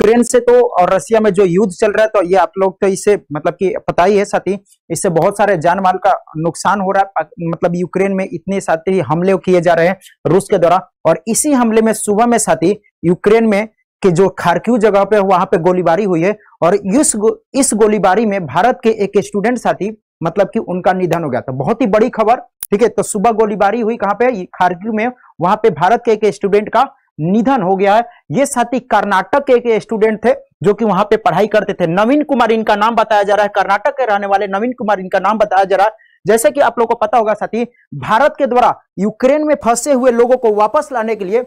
Ukraine से तो और रशिया में जो युद्ध चल रहा है तो ये आप लोग तो इसे मतलब कि पता ही है साथी इससे बहुत सारे जान माल का नुकसान हो रहा है मतलब यूक्रेन में इतने साथी हमले किए जा रहे हैं रूस के द्वारा और इसी हमले में सुबह में साथी यूक्रेन में कि जो खारक्यू जगह पे वहां पे गोलीबारी हुई है और इस गो, इस गोलीबारी में भारत के एक स्टूडेंट साथी मतलब कि उनका निधन हो गया था बहुत ही बड़ी खबर ठीक है तो सुबह गोलीबारी हुई कहां पे खारक्यू में वहां पे भारत के एक स्टूडेंट का निधन हो गया है ये साथी कर्नाटक के, एक स्टूडेंट थे जो कि वहां पे पढ़ाई करते थे नवीन कुमार इनका नाम बताया जा रहा है कर्नाटक के रहने वाले नवीन कुमार इनका नाम बताया जा रहा है जैसे कि आप लोगों को पता होगा साथी भारत के द्वारा यूक्रेन में फंसे हुए लोगों को वापस लाने के लिए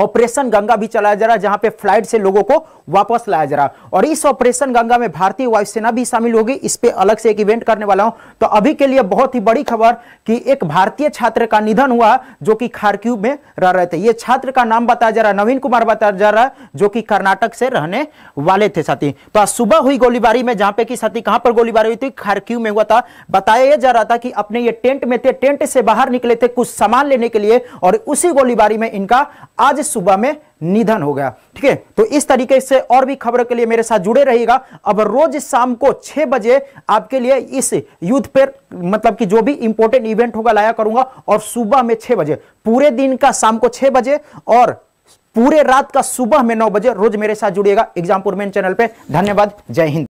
ऑपरेशन गंगा भी चलाया जा रहा है जहां पे फ्लाइट से लोगों को वापस लाया जा रहा है और इस ऑपरेशन गंगा में भारतीय वायुसेना भी शामिल होगी इस पे अलग से एक इवेंट करने वाला हूं तो अभी के लिए बहुत ही बड़ी खबर कि एक भारतीय छात्र का निधन हुआ जो कि खारक्यू में रह रहे थे ये छात्र का नाम बताया जा रहा नवीन कुमार बताया जा रहा है जो कि कर्नाटक से रहने वाले थे साथी तो आज सुबह हुई गोलीबारी में जहां पे की साथी कहां पर गोलीबारी हुई थी खारक्यू में हुआ था बताया जा रहा था कि अपने ये टेंट में थे टेंट से बाहर निकले थे कुछ सामान लेने के लिए और उसी गोलीबारी में इनका आज सुबह में निधन हो गया ठीक है तो इस तरीके से और भी खबर के लिए मेरे साथ जुड़े रहेगा अब रोज शाम को छह बजे आपके लिए इस युद्ध पर मतलब कि जो भी इंपॉर्टेंट इवेंट होगा लाया करूंगा और सुबह में छह बजे पूरे दिन का शाम को छह बजे और पूरे रात का सुबह में नौ बजे रोज मेरे साथ जुड़िएगा एग्जामपुर मेन चैनल पर धन्यवाद जय हिंद